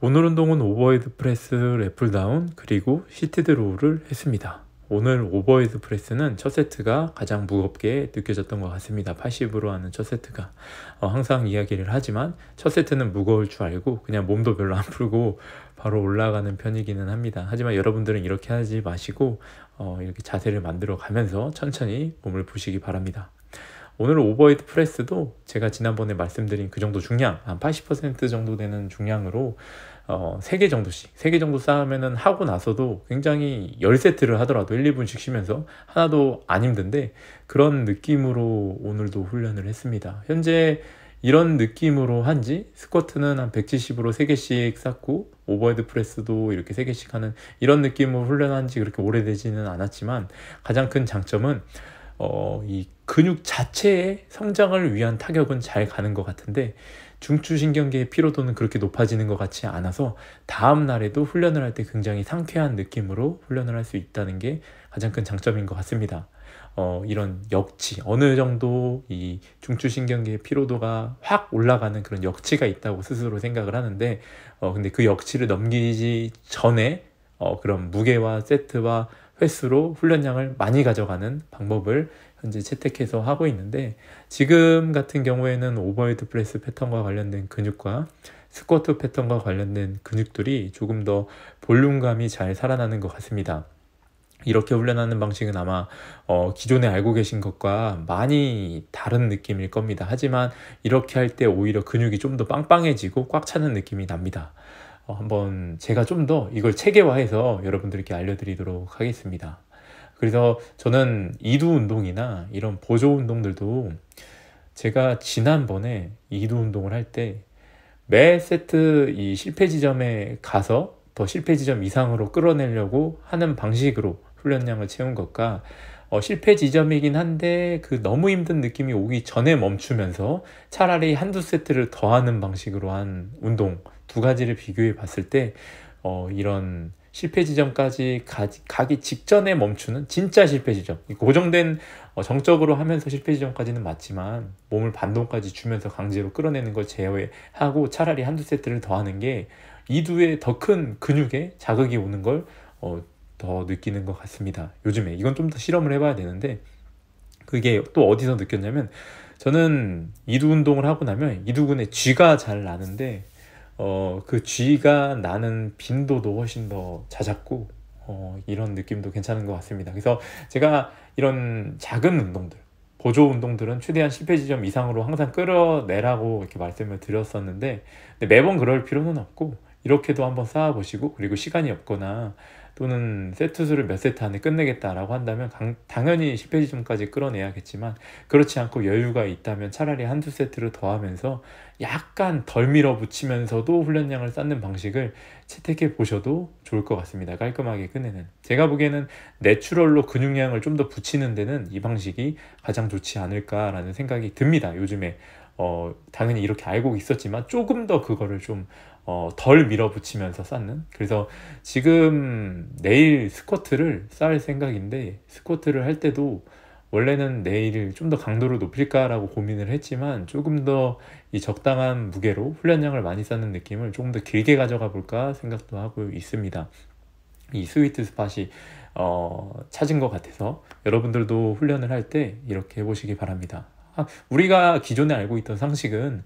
오늘 운동은 오버헤드 프레스, 랩풀다운, 그리고 시티드 로우를 했습니다. 오늘 오버헤드 프레스는 첫 세트가 가장 무겁게 느껴졌던 것 같습니다. 80으로 하는 첫 세트가. 어, 항상 이야기를 하지만 첫 세트는 무거울 줄 알고 그냥 몸도 별로 안 풀고 바로 올라가는 편이기는 합니다. 하지만 여러분들은 이렇게 하지 마시고 어, 이렇게 자세를 만들어 가면서 천천히 몸을 보시기 바랍니다. 오늘 오버헤드 프레스도 제가 지난번에 말씀드린 그 정도 중량 한 80% 정도 되는 중량으로 어, 3개 정도씩 3개 정도 쌓으면은 하고 나서도 굉장히 10세트를 하더라도 1, 2분씩 쉬면서 하나도 안 힘든데 그런 느낌으로 오늘도 훈련을 했습니다 현재 이런 느낌으로 한지 스쿼트는 한 170으로 3개씩 쌓고 오버헤드 프레스도 이렇게 3개씩 하는 이런 느낌으로 훈련한 지 그렇게 오래되지는 않았지만 가장 큰 장점은 어, 이 근육 자체의 성장을 위한 타격은 잘 가는 것 같은데 중추신경계의 피로도는 그렇게 높아지는 것 같지 않아서 다음 날에도 훈련을 할 때 굉장히 상쾌한 느낌으로 훈련을 할 수 있다는 게 가장 큰 장점인 것 같습니다. 어, 이런 역치 어느 정도 이 중추신경계의 피로도가 확 올라가는 그런 역치가 있다고 스스로 생각을 하는데 어, 근데 그 역치를 넘기기 전에 어, 그런 무게와 세트와 횟수로 훈련량을 많이 가져가는 방법을 현재 채택해서 하고 있는데 지금 같은 경우에는 오버헤드 프레스 패턴과 관련된 근육과 스쿼트 패턴과 관련된 근육들이 조금 더 볼륨감이 잘 살아나는 것 같습니다. 이렇게 훈련하는 방식은 아마 어, 기존에 알고 계신 것과 많이 다른 느낌일 겁니다. 하지만 이렇게 할 때 오히려 근육이 좀 더 빵빵해지고 꽉 차는 느낌이 납니다. 어, 한번 제가 좀 더 이걸 체계화해서 여러분들께 알려드리도록 하겠습니다. 그래서 저는 이두 운동이나 이런 보조 운동들도 제가 지난번에 이두 운동을 할 때 매 세트 이 실패 지점에 가서 더 실패 지점 이상으로 끌어내려고 하는 방식으로 훈련량을 채운 것과 어, 실패 지점이긴 한데 그 너무 힘든 느낌이 오기 전에 멈추면서 차라리 한두 세트를 더 하는 방식으로 한 운동 두 가지를 비교해 봤을 때 어, 이런 실패 지점까지 가, 기 직전에 멈추는 진짜 실패 지점 고정된 어, 정적으로 하면서 실패 지점까지는 맞지만 몸을 반동까지 주면서 강제로 끌어내는 걸 제외하고 차라리 한두 세트를 더 하는 게 이두에 더 큰 근육에 자극이 오는 걸더 어, 느끼는 것 같습니다 요즘에 이건 좀 더 실험을 해봐야 되는데 그게 또 어디서 느꼈냐면 저는 이두 운동을 하고 나면 이두근에 쥐가 잘 나는데 어, 그 쥐가 나는 빈도도 훨씬 더 잦았고 어, 이런 느낌도 괜찮은 것 같습니다. 그래서 제가 이런 작은 운동들 보조 운동들은 최대한 실패 지점 이상으로 항상 끌어내라고 이렇게 말씀을 드렸었는데 매번 그럴 필요는 없고 이렇게도 한번 쌓아보시고 그리고 시간이 없거나 또는 세트 수를 몇 세트 안에 끝내겠다라고 한다면 강, 당연히 1 0페이 지점까지 끌어내야겠지만 그렇지 않고 여유가 있다면 차라리 한두 세트를 더 하면서 약간 덜 밀어붙이면서도 훈련량을 쌓는 방식을 채택해 보셔도 좋을 것 같습니다. 깔끔하게 끝내는. 제가 보기에는 내추럴로 근육량을 좀 더 붙이는 데는 이 방식이 가장 좋지 않을까라는 생각이 듭니다. 요즘에 어, 당연히 이렇게 알고 있었지만 조금 더 그거를 좀 어, 덜 밀어붙이면서 쌓는 그래서 지금 내일 스쿼트를 쌓을 생각인데 스쿼트를 할 때도 원래는 내일 좀 더 강도를 높일까라고 고민을 했지만 조금 더 이 적당한 무게로 훈련량을 많이 쌓는 느낌을 조금 더 길게 가져가 볼까 생각도 하고 있습니다. 이 스위트 스팟이 어, 찾은 것 같아서 여러분들도 훈련을 할 때 이렇게 해보시기 바랍니다. 아, 우리가 기존에 알고 있던 상식은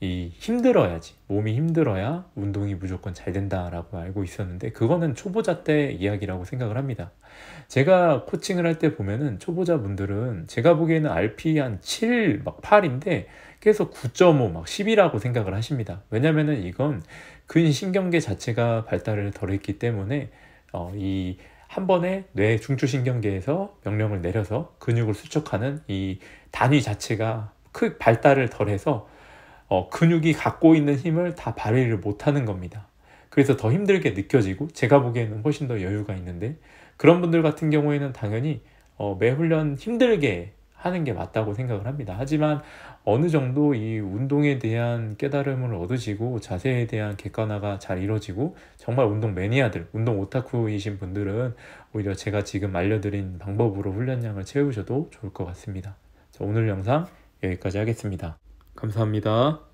이 힘들어야지 몸이 힘들어야 운동이 무조건 잘 된다라고 알고 있었는데 그거는 초보자 때 이야기라고 생각을 합니다. 제가 코칭을 할 때 보면은 초보자분들은 제가 보기에는 RP 한 7, 막 8인데 계속 9.5, 막 10이라고 생각을 하십니다. 왜냐면은 이건 근신경계 자체가 발달을 덜 했기 때문에 어, 이 한 번에 뇌 중추신경계에서 명령을 내려서 근육을 수축하는 이 단위 자체가 크 발달을 덜해서 어, 근육이 갖고 있는 힘을 다 발휘를 못하는 겁니다. 그래서 더 힘들게 느껴지고 제가 보기에는 훨씬 더 여유가 있는데 그런 분들 같은 경우에는 당연히 어, 매 훈련 힘들게 하는 게 맞다고 생각을 합니다. 하지만 어느 정도 이 운동에 대한 깨달음을 얻으시고 자세에 대한 객관화가 잘 이루어지고 정말 운동 매니아들, 운동 오타쿠이신 분들은 오히려 제가 지금 알려드린 방법으로 훈련량을 채우셔도 좋을 것 같습니다. 자, 오늘 영상 여기까지 하겠습니다. 감사합니다.